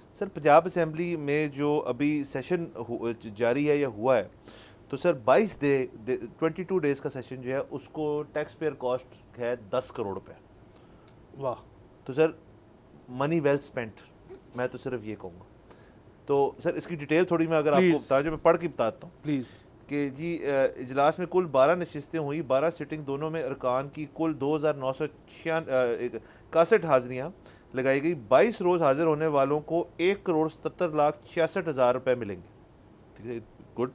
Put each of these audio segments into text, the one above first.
Sir Punjab assembly में जो अभी सेशन जारी है या हुआ है तो सर 22 डे दे, ट्वेंटी टू डेज़ का सेशन जो है उसको टैक्स पेयर कॉस्ट है 10 करोड़ रुपए वाह तो सर मनी वेल स्पेंट मैं तो सिर्फ ये कहूँगा तो सर इसकी डिटेल थोड़ी मैं अगर आपको बता जो मैं पढ़ के बताता हूँ प्लीज़ कि जी इजलास में कुल 12 नशस्तें हुई 12 सिटिंग दोनों में अरकान की कुल दो हज़ार नौ सौ छियान इकसठ हाजिरियाँ लगाई गई 22 रोज़ हाजिर होने वालों को एक करोड़ सतर लाख छियासठ हज़ार रुपये मिलेंगे ठीक है गुड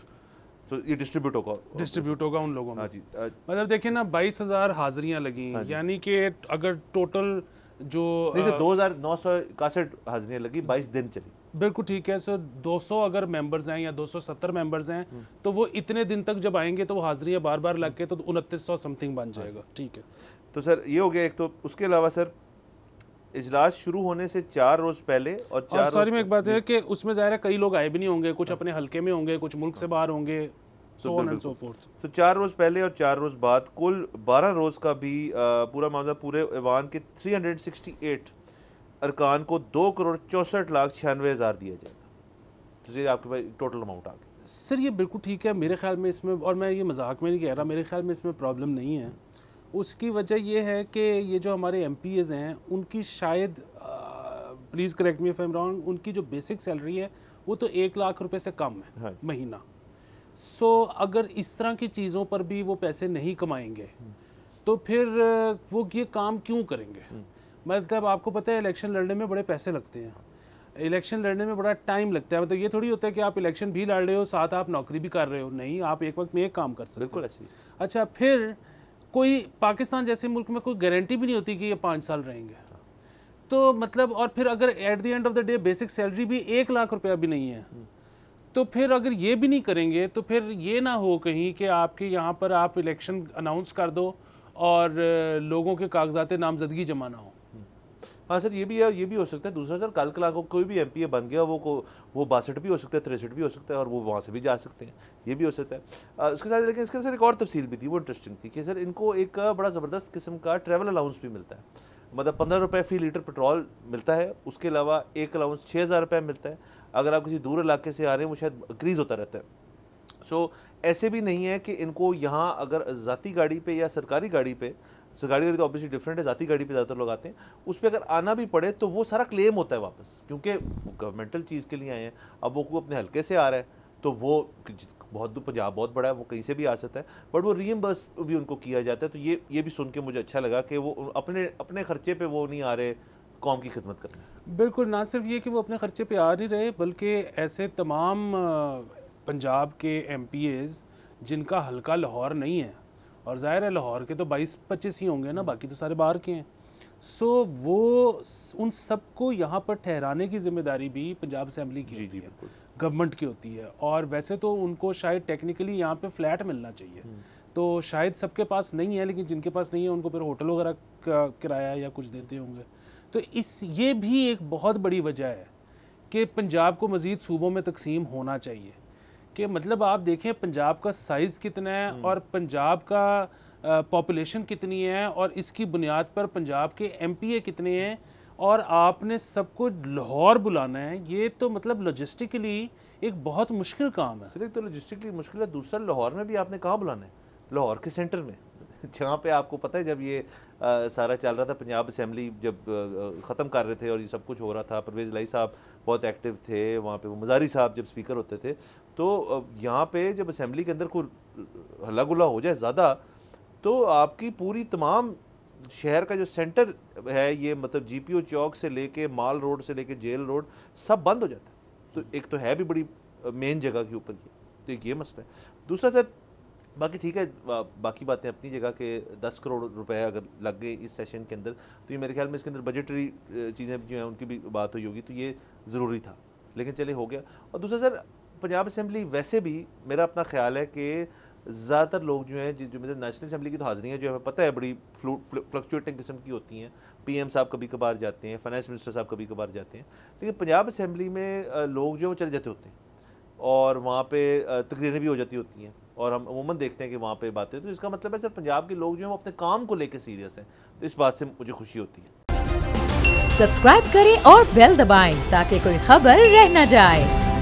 तो ये डिस्ट्रीब्यूट होगा डिस्ट्रीब्यूट होगा उन लोगों में हाँ जी मतलब देखिए ना बाईस हज़ार हाजिरियाँ लगी हाँ यानी कि अगर टोटल जो तो दो हज़ार नौ सौ इकसठ हाजिरियाँ लगी बाईस दिन चली बिल्कुल ठीक है सर 200 अगर मेंबर्स हैं या 270 मेंबर्स हैं हम्म। तो वो इतने दिन तक जब आएंगे तो वो हाजिरियाँ बार बार लग के तो उनतीस समथिंग बन जाएगा हाँ ठीक है तो सर ये हो गया एक तो उसके अलावा सर इजलास शुरू होने से चार रोज पहले और चार सॉरी में एक बात है कि उसमें ज़ाहिर है कई लोग आए भी नहीं होंगे कुछ अपने हल्के में होंगे कुछ मुल्क से बाहर होंगे तो, तो चार रोज पहले और चार रोज बाद कुल बारह रोज का भी पूरा मामला पूरे ईवान के थ्री हंड्रेड सिक्सटी एट अरकान को दो करोड़ चौंसठ लाख छियानवे हज़ार दिया जाएगा तो ये आपके पास टोटल अमाउंट आ गया सर ये बिल्कुल ठीक है मेरे ख्याल में इसमें और मैं ये मजाक में नहीं कह रहा मेरे ख्याल में इसमें प्रॉब्लम नहीं है उसकी वजह यह है कि ये जो हमारे एम हैं उनकी शायद please correct me if wrong उनकी जो बेसिक सैलरी है वो तो एक लाख रुपए से कम है हाँ महीना सो so, अगर इस तरह की चीज़ों पर भी वो पैसे नहीं कमाएंगे हम्म। तो फिर वो ये काम क्यों करेंगे हम्म। मतलब आपको पता है इलेक्शन लड़ने में बड़े पैसे लगते हैं इलेक्शन लड़ने में बड़ा टाइम लगता है मतलब ये थोड़ी होता है कि आप इलेक्शन भी लड़ रहे हो साथ आप नौकरी भी कर रहे हो नहीं आप एक वक्त में एक काम कर सकते हो अच्छा फिर कोई पाकिस्तान जैसे मुल्क में कोई गारंटी भी नहीं होती कि ये पाँच साल रहेंगे तो मतलब और फिर अगर at the end of the day basic salary भी एक लाख रुपया भी नहीं है तो फिर अगर ये भी नहीं करेंगे तो फिर ये ना हो कहीं कि आपके यहाँ पर आप इलेक्शन अनाउंस कर दो और लोगों के कागजात नामजदगी जमा ना हो हाँ सर ये भी है ये भी हो सकता है दूसरा सर कल कला को कोई भी एम बन गया वो को वो बासठ भी हो सकता है तिरसठ भी हो सकता है और वो वहाँ से भी जा सकते हैं ये भी हो सकता है आ, उसके साथ लेकिन इसके सर एक और तफसील भी थी वो इंटरेस्टिंग थी कि सर इनको एक बड़ा ज़बरदस्त किस्म का ट्रैवल अलाउंस भी मिलता है मतलब पंद्रह रुपये फी लीटर पेट्रोल मिलता है उसके अलावा एक अलाउंस छः हज़ार रुपये मिलता है अगर आप किसी दूर इलाके से आ रहे हैं वो शायद इंक्रीज़ होता रहता है सो ऐसे भी नहीं है कि इनको यहाँ अगर ज़ाती गाड़ी पर या सरकारी गाड़ी पर सो गाड़ी तो ऑब्वियसली डिफरेंट है जाती गाड़ी पे ज़्यादातर लोग आते हैं उस पर अगर आना भी पड़े तो वो सारा क्लेम होता है वापस क्योंकि गवर्नमेंटल चीज़ के लिए आए हैं अब वो अपने हल्के से आ रहा है तो वो बहुत पंजाब बहुत बड़ा है वो कहीं से भी आ सकता है बट वो रीएम्बर्स भी उनको किया जाता है तो ये ये भी सुन के मुझे अच्छा लगा कि वो अपने अपने खर्चे पे वो नहीं आ रहे कौम की खिदमत करने बिल्कुल ना सिर्फ ये कि वो अपने खर्चे पे आ नहीं रहे बल्कि ऐसे तमाम पंजाब के एम जिनका हल्का लाहौर नहीं है और ज़ाहिर है लाहौर के तो बाईस पच्चीस ही होंगे ना बाकी तो सारे बाहर के हैं सो वो उन सबको यहाँ पर ठहराने की जिम्मेदारी भी पंजाब असम्बली की होती है गवर्नमेंट की होती है और वैसे तो उनको शायद टेक्निकली यहाँ पर फ्लैट मिलना चाहिए हम्म। तो शायद सबके पास नहीं है लेकिन जिनके पास नहीं है उनको फिर होटल वगैरह का किराया या कुछ देते होंगे तो इस ये भी एक बहुत बड़ी वजह है कि पंजाब को मज़ीद सूबों में तकसीम होना चाहिए कि मतलब आप देखें पंजाब का साइज़ कितना है हम्म। और पंजाब का पॉपुलेशन कितनी है और इसकी बुनियाद पर पंजाब के एमपीए कितने हैं और आपने सबको लाहौर बुलाना है ये तो मतलब लॉजिस्टिकली एक बहुत मुश्किल काम है सिर्फ तो लॉजिस्टिकली मुश्किल है दूसरा लाहौर में भी आपने कहाँ बुलाना है लाहौर के सेंटर में जहाँ पे आपको पता है जब ये आ, सारा चल रहा था पंजाब असम्बली जब ख़त्म कर रहे थे और ये सब कुछ हो रहा था परवेज़ लाई साहब बहुत एक्टिव थे वहाँ पे वो मजारी साहब जब स्पीकर होते थे तो यहाँ पे जब असेंबली के अंदर कोई हल्ला गुल्ला हो जाए ज़्यादा तो आपकी पूरी तमाम शहर का जो सेंटर है ये मतलब जीपीओ चौक से लेके माल रोड से लेके जेल रोड सब बंद हो जाता है तो एक तो है भी बड़ी मेन जगह के ऊपर ये तो एक ये मसला है दूसरा सर बाकी ठीक है बाकी बातें अपनी जगह के दस करोड़ रुपए अगर लग गए इस सेशन के अंदर तो ये मेरे ख्याल में इसके अंदर बजटरी चीज़ें जो हैं उनकी भी बात हुई होगी तो ये ज़रूरी था लेकिन चले हो गया और दूसरा सर पंजाब असम्बली वैसे भी मेरा अपना ख्याल है कि ज़्यादातर लोग जो हैं जो मेरे नेशनल असम्बली की तो हाजिरियाँ जो हमें पता है बड़ी फ्लक्चुएटिंग किस्म की होती हैं पीएम साहब कभी कभार जाते हैं फाइनेंस मिनिस्टर साहब कभी कभार जाते हैं लेकिन पंजाब असम्बली में लोग जो हैं वो चले जाते होते हैं और वहाँ पे तकरीरें भी हो जाती होती हैं और हम अमूमन देखते हैं कि वहाँ पे बातें तो इसका मतलब है सर पंजाब के लोग जो हैं अपने काम को लेकर सीरियस हैं तो इस बात से मुझे खुशी होती है सब्सक्राइब करें और बेल दबाएं ताकि कोई खबर रह न जाए